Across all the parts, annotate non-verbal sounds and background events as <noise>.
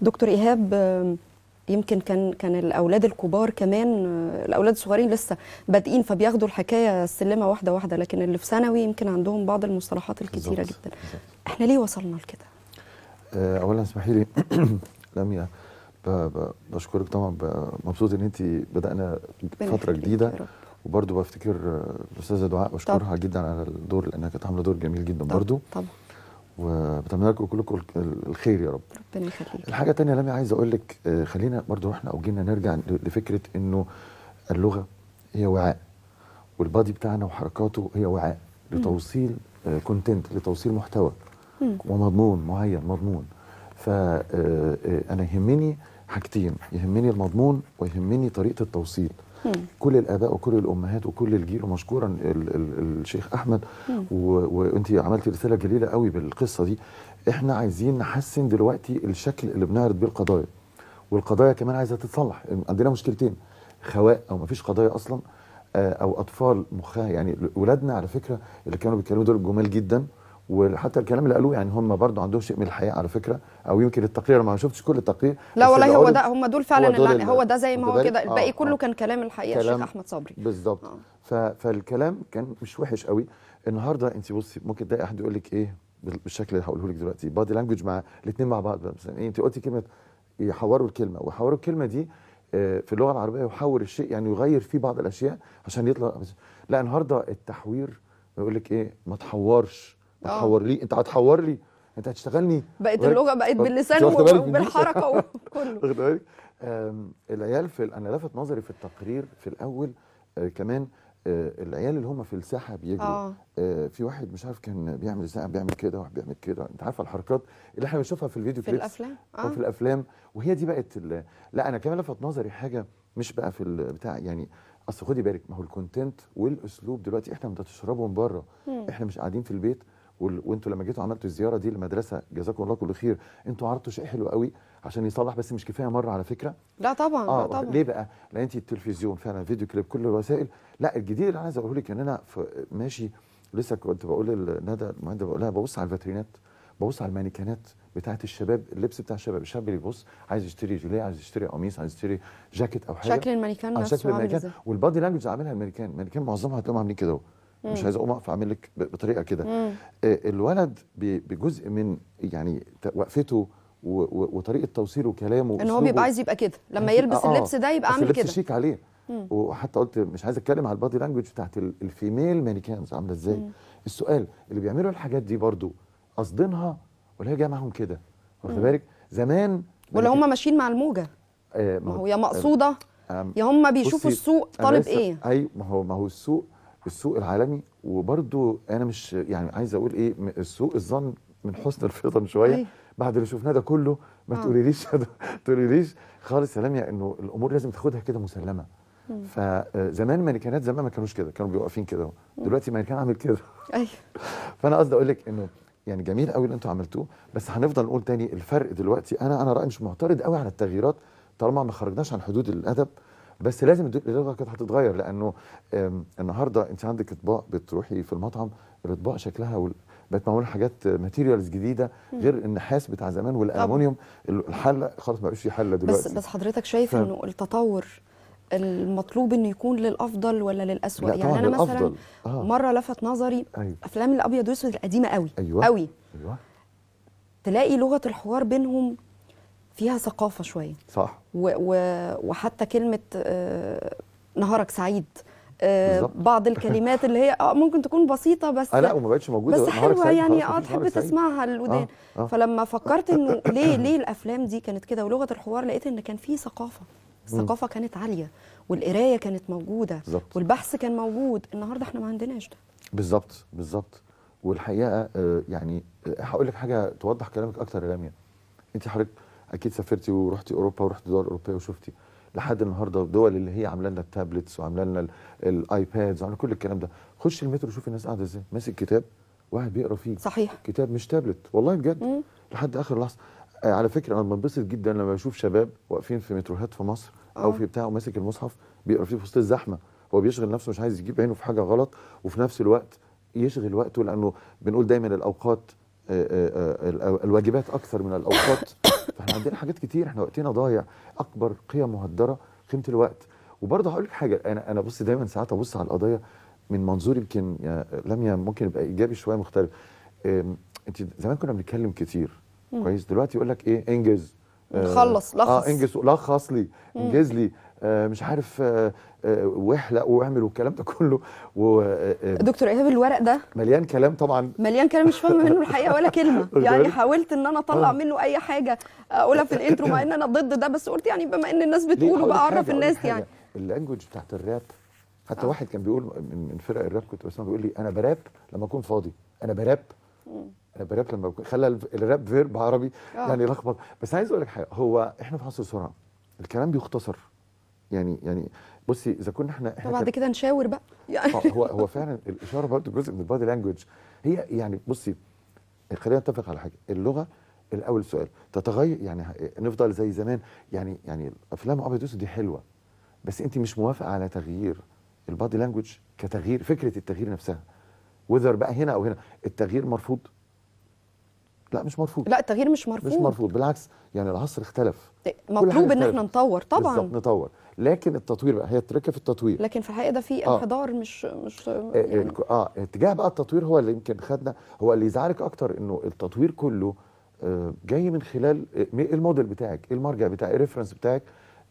دكتور ايهاب يمكن كان كان الاولاد الكبار كمان آه، الاولاد الصغيرين لسه بادئين فبياخدوا الحكايه السلمه واحده واحده لكن اللي في ثانوي يمكن عندهم بعض المصطلحات الكثيره جدا بالزبط. احنا ليه وصلنا لكده آه، اولا اسمحي لي <clears throat> لميا بشكرك طبعا مبسوط ان انت بدانا فتره جديده وبرضه بفتكر الاستاذه آه، دعاء بشكرها طب. جدا على الدور لانها كانت عامله دور جميل جدا برضه طبعا وبتمنى لكم كلكم الخير يا رب ربنا يخليك الحاجه الثانيه لمي عايز اقول لك آه، خلينا برضو احنا او جينا نرجع لفكره انه اللغه هي وعاء والبادي بتاعنا وحركاته هي وعاء لتوصيل كونتنت آه، لتوصيل محتوى ومضمون معين مضمون فانا آه، يهمني حاجتين يهمني المضمون ويهمني طريقه التوصيل كل الاباء وكل الامهات وكل الجيل ومشكورا الشيخ احمد وانت عملتي رساله جليله قوي بالقصه دي احنا عايزين نحسن دلوقتي الشكل اللي بنعرض بيه القضايا والقضايا كمان عايزه تتصلح عندنا مشكلتين خواء او ما فيش قضايا اصلا آه، او اطفال مخها يعني ولادنا على فكره اللي كانوا بيتكلموا دول جمال جدا وحتى الكلام اللي قالوه يعني هم برضو عندهم شيء من الحياه على فكره او يمكن التقرير ما شفتش كل التقرير لا والله هو ده هم دول فعلا هو, دول اللي هو ده زي ما هو كده الباقي آه كله آه كان كلام الحقيقه كلام الشيخ احمد صبري بالظبط آه فالكلام كان مش وحش قوي النهارده انت بصي ممكن تلاقي حد يقول لك ايه بالشكل اللي هقوله لك دلوقتي بادي لانجوج مع الاثنين مع بعض مثلا إيه انت قلتي كلمه يحوروا الكلمه ويحوروا الكلمه دي آه، في اللغه العربيه يحور الشيء يعني يغير فيه بعض الاشياء عشان يطلع لا النهارده التحوير يقول لك ايه ما تحورش هتحور آه. لي انت هتحور لي انت هتشتغلني بقت اللغه بقت باللسان وبالحركه <laughs> وكله واخد بالك العيال في انا لفت نظري في التقرير في الاول آه كمان آه العيال اللي هم في الساحه بيجروا آه. آه. في واحد مش عارف كان بيعمل ازاي بيعمل كده واحد بيعمل كده انت عارفه الحركات اللي احنا بنشوفها في الفيديو في الافلام آه. في الافلام وهي دي بقت لا انا كمان لفت نظري حاجه مش بقى في البتاع يعني اصل خدي بالك ما هو الكونتنت والاسلوب دلوقتي احنا بنتشربه من بره احنا مش قاعدين في البيت وانتوا لما جيتوا عملتوا الزياره دي للمدرسه جزاكم الله كل خير انتوا عرضتوا شيء حلو قوي عشان يصلح بس مش كفايه مره على فكره لا طبعا آه لا طبعا ليه بقى لان انت التلفزيون فعلا فيديو كليب كل الوسائل لا الجديد اللي عايز اقوله لك ان انا ماشي لسه كنت بقول لندى المهندسه بقول لها ببص على الفاترينات ببص على المانيكانات بتاعت الشباب اللبس بتاع الشباب الشاب اللي بيبص عايز يشتري جوليه عايز يشتري قميص عايز يشتري جاكيت او حاجه شكل المانيكان آه، نفسه شكل المانيكان والبادي لانجوج عاملها المانيكان المانيكان معظمها هتلاقيهم عاملين كده مم. مش عايز اقوم اقف اعمل لك بطريقه كده آه، الولد بجزء من يعني وقفته وطريقه توصيله وكلامه ان هو بيبقى عايز يبقى كده لما يعني يلبس آه،, آه اللبس ده يبقى عامل كده شيك عليه مم. وحتى قلت مش عايز اتكلم على البادي لانجوج بتاعت الفيميل مانيكانز عامله ازاي السؤال اللي بيعملوا الحاجات دي برضو قصدينها ولا هي جايه معاهم كده واخد بالك زمان ولا هم ماشيين مع الموجه آه ما هو يا مقصوده يا هم بيشوفوا السوق طالب ايه اي ما هو ما هو السوق السوق العالمي وبرده انا مش يعني عايز اقول ايه السوق الظن من حسن الفطن شويه أيه. بعد اللي شفناه ده كله ما آه. تقوليليش <laughs> تقوليليش خالص سلام يا انه الامور لازم تاخدها كده مسلمه فزمان آه، مانيكانات زمان ما كانوش كده كانوا بيبقوا واقفين كده دلوقتي مانيكان عامل كده ايوه <laughs> فانا قصدي اقول لك انه يعني جميل قوي اللي انتوا عملتوه بس هنفضل نقول تاني الفرق دلوقتي انا انا رايي مش معترض قوي على التغييرات طالما ما خرجناش عن حدود الادب بس لازم الاداره كانت هتتغير لانه النهارده انت عندك اطباق بتروحي في المطعم الاطباق شكلها وال... بقت معموله حاجات ماتيريالز جديده غير النحاس بتاع زمان والالومنيوم الحله خلاص ما بقاش في حله دلوقتي بس بس حضرتك شايف ف... انه التطور المطلوب انه يكون للافضل ولا للاسوء يعني انا للأفضل. مثلا آه. مره لفت نظري أيوة. افلام الابيض والاسود القديمه قوي أيوة. قوي أيوة. تلاقي لغه الحوار بينهم فيها ثقافه شويه صح و و وحتى كلمه آه، نهارك سعيد آه، بعض <laughs> الكلمات اللي هي اه ممكن تكون بسيطه بس آه، لا وما بقتش موجوده بس حلوه يعني اه تحب تسمعها الودان آه آه. فلما فكرت انه <laughs> ليه ليه الافلام دي كانت كده ولغه الحوار لقيت ان كان في ثقافه الثقافه كانت عاليه والقرايه كانت موجوده بالزبط. والبحث كان موجود النهارده احنا ما عندناش ده بالظبط بالظبط والحقيقه يعني هقول لك حاجه توضح كلامك اكتر يا رامية انت حضرتك اكيد سافرتي ورحتي اوروبا ورحتي دول اوروبيه وشفتي لحد النهارده الدول اللي هي عامله لنا التابلتس وعامله لنا الايبادز وعامله كل الكلام ده خش المترو شوفي الناس قاعده ازاي ماسك كتاب واحد بيقرا فيه صحيح كتاب مش تابلت والله بجد مم. لحد اخر لحظه آه على فكره انا بنبسط جدا لما بشوف شباب واقفين في متروهات في مصر او آه. في بتاع وماسك المصحف بيقرا فيه في وسط الزحمه هو بيشغل نفسه مش عايز يجيب عينه في حاجه غلط وفي نفس الوقت يشغل وقته لانه بنقول دايما الاوقات آآ آه، آآ آه، آه، الواجبات اكثر من الاوقات <coughs> فاحنا عندنا حاجات كتير احنا وقتنا ضايع اكبر قيم مهدره قيمه الوقت وبرضه هقول لك حاجه انا انا بص دايما ساعات ابص على القضيه من منظور يمكن لم ممكن يبقى ايجابي شويه مختلف انت زمان كنا بنتكلم كتير كويس دلوقتي يقول لك ايه انجز آه، خلص لخص اه انجز لخص لي انجز لي آه، مش عارف آه، آه، واحلق واعمل والكلام ده كله و دكتور ايهاب الورق ده مليان كلام طبعا مليان كلام مش فاهمه منه الحقيقه ولا كلمه <laughs> يعني حاولت ان انا اطلع منه اي حاجه اقولها في الانترو مع ان انا ضد ده بس قلت يعني بما ان الناس بتقوله بعرف الناس يعني اللانجوج بتاعت الراب حتى آه. واحد كان بيقول من فرق الراب كنت بسمع بيقول لي انا براب لما اكون فاضي انا براب انا براب لما بكون خلى الراب فيرب عربي آه. يعني لخبط بس عايز اقول لك حاجه هو احنا في عصر سرعه الكلام بيختصر يعني يعني بصي اذا كنا احنا احنا وبعد كده نشاور بقى يعني هو هو فعلا الاشاره برضه جزء من البادي لانجوج هي يعني بصي خلينا نتفق على حاجه اللغه الاول سؤال تتغير يعني نفضل زي زمان يعني يعني افلام ابيض واسود دي حلوه بس انت مش موافقه على تغيير البادي لانجوج كتغيير فكره التغيير نفسها وذر بقى هنا او هنا التغيير مرفوض لا مش مرفوض لا التغيير مش مرفوض مش مرفوض بالعكس يعني العصر اختلف إيه، مطلوب ان احنا نطور طبعا بالظبط نطور لكن التطوير بقى هي التركه في التطوير لكن في الحقيقه ده في آه. انحدار آه. مش مش آه، يعني. آه،, اه اتجاه بقى التطوير هو اللي يمكن خدنا هو اللي يزعلك اكتر انه التطوير كله جاي من خلال الموديل بتاعك المرجع بتاعك الريفرنس بتاعك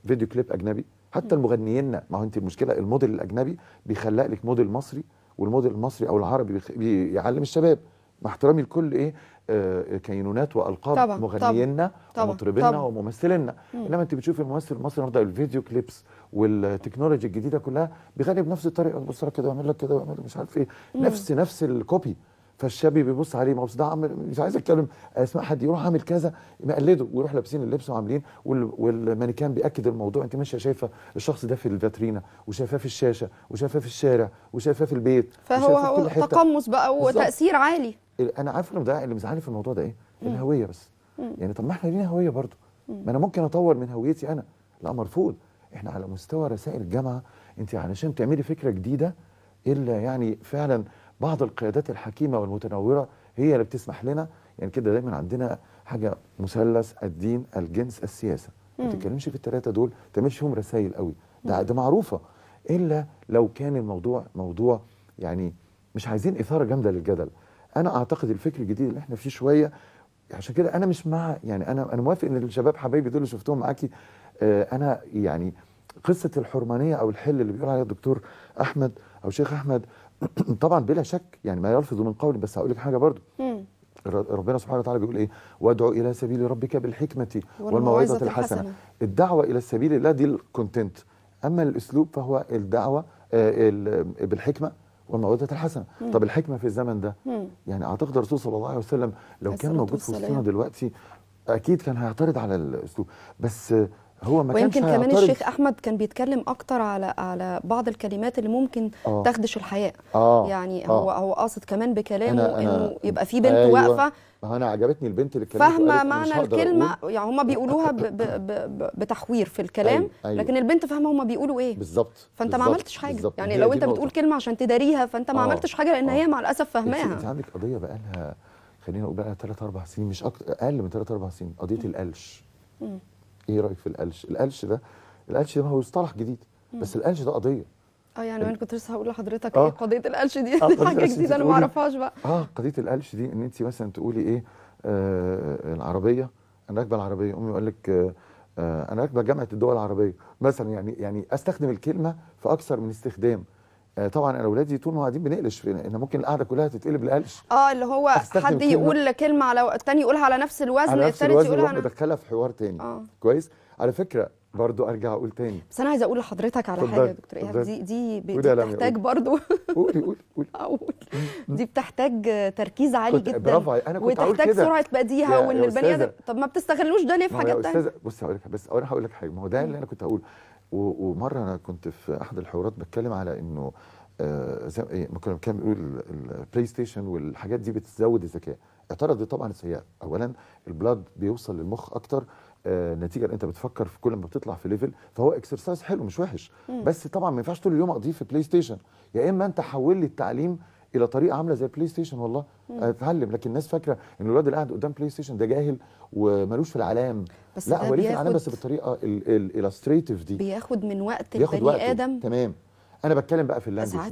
فيديو كليب اجنبي حتى المغنيين ما هو انت المشكله الموديل الاجنبي بيخلق لك موديل مصري والموديل المصري او العربي بيعلم الشباب مع احترامي لكل ايه آه، كينونات والقاب مغنيينا ومطربينا وممثلينا انما انت بتشوفي الممثل المصري النهارده الفيديو كليبس والتكنولوجي الجديده كلها بيغني بنفس الطريقه يبص لك كده ويعمل لك كده ويعمل مش عارف ايه نفس نفس الكوبي فالشاب بيبص عليه ما هو ده مش عايز اتكلم اسمع حد يروح عامل كذا مقلده ويروح لابسين اللبس وعاملين والمانيكان بياكد الموضوع انت ماشيه شايفه الشخص ده في الفاترينا وشايفاه في الشاشه وشايفاه في الشارع وشايفاه في البيت فهو تقمص بقى وتاثير عالي انا عارف اللي ده اللي مزعلني في الموضوع ده ايه؟ الهويه بس يعني طب ما احنا لينا هويه برضه ما انا ممكن اطور من هويتي انا لا مرفوض احنا على مستوى رسائل الجامعه انت علشان تعملي فكره جديده الا يعني فعلا بعض القيادات الحكيمه والمتنوره هي اللي بتسمح لنا يعني كده دايما عندنا حاجه مثلث الدين الجنس السياسه ما تتكلمش في الثلاثه دول ما تعملش فيهم رسائل قوي ده ده معروفه الا لو كان الموضوع موضوع يعني مش عايزين اثاره جامده للجدل انا اعتقد الفكر الجديد اللي احنا فيه شويه عشان كده انا مش مع يعني انا انا موافق ان الشباب حبايبي دول اللي شفتهم معاكي آه، انا يعني قصه الحرمانيه او الحل اللي بيقول عليها الدكتور احمد او شيخ احمد <clears throat> طبعا بلا شك يعني ما يلفظ من قول بس هقول لك حاجه برضو ربنا سبحانه وتعالى بيقول ايه وادعو الى سبيل ربك بالحكمه والموعظه الحسنه, الحسنة. الدعوه الى سبيل الله دي الكونتنت اما الاسلوب فهو الدعوه آه، بالحكمه والموعظة الحسنة طب الحكمة في الزمن ده مم. يعني أعتقد الرسول صلى الله عليه وسلم لو كان موجود في وسطنا دلوقتي أكيد كان هيعترض على الأسلوب بس هو ما ويمكن كمان الشيخ احمد كان بيتكلم اكتر على على بعض الكلمات اللي ممكن آه. تخدش الحياه آه. يعني آه. هو هو قاصد كمان بكلامه أنا أنا انه يبقى في بنت أيوة. واقفه ما هو انا عجبتني البنت اللي اتكلمت فاهمه معنى الكلمه أقول. يعني هما بيقولوها ب... ب... ب... بتحوير في الكلام أيوة. أيوة. لكن البنت فاهمه هما بيقولوا ايه بالظبط فانت بالزبط. ما عملتش حاجه بالزبط. يعني لو انت بتقول كلمه عشان تداريها فانت ما آه. عملتش حاجه لان آه. هي مع الاسف فاهماها انت عندك قضيه بقى لها خلينا نقول بقى 3 4 سنين مش اكتر اقل من 3 4 سنين قضيه القلش ايه رايك في القلش القلش ده القلش ده هو مصطلح جديد بس القلش ده قضيه اه يعني انا كنت لسه هقول لحضرتك آه. ايه قضيه القلش دي آه <laughs> حاجه جديده انا ما اعرفهاش بقى اه قضيه القلش دي ان انت مثلا تقولي ايه آه العربيه انا راكبه العربيه امي يقول لك آه،, آه انا راكبه جامعه الدول العربيه مثلا يعني يعني استخدم الكلمه في اكثر من استخدام آه طبعا انا اولادي طول ما قاعدين بنقلش ان ممكن القعده كلها تتقلب القلش اه اللي هو حد يقول كلمه على الثاني يقولها على نفس الوزن الثالث يقولها على نفس الوزن انا بدخلها في حوار ثاني آه. كويس على فكره برضو ارجع اقول تاني بس انا عايزه اقول لحضرتك على حاجه يا دكتور ايهاب دي دي, دي بتحتاج برضو قولي قولي قولي <laughs> دي بتحتاج تركيز عالي جدا برافو انا كنت وتحتاج كده. سرعه بديهه وان البني ادم طب ما بتستغلوش ده ليه في حاجات تانية بص هقول لك بس انا هقول لك حاجه ما هو ده اللي انا كنت هقوله ومره انا كنت في احد الحوارات بتكلم على انه آه، زي إيه، ما كنا بنقول البلاي ستيشن والحاجات دي بتزود الذكاء اعترضت طبعا سيئه اولا البلاد بيوصل للمخ اكتر آه، نتيجه انت بتفكر في كل ما بتطلع في ليفل فهو اكسرسايز حلو مش وحش مم. بس طبعا ما ينفعش طول اليوم اقضيه في بلاي ستيشن يا اما انت حول لي التعليم الى طريقه عامله زي البلاي ستيشن والله مم. اتعلم لكن الناس فاكره ان الولد اللي قاعد قدام بلاي ستيشن ده جاهل وملوش في العلام بس لا هو ليه في العلام بس بالطريقه الالستريتيف دي بياخد من وقت البني ادم تمام انا بتكلم بقى في اللاندج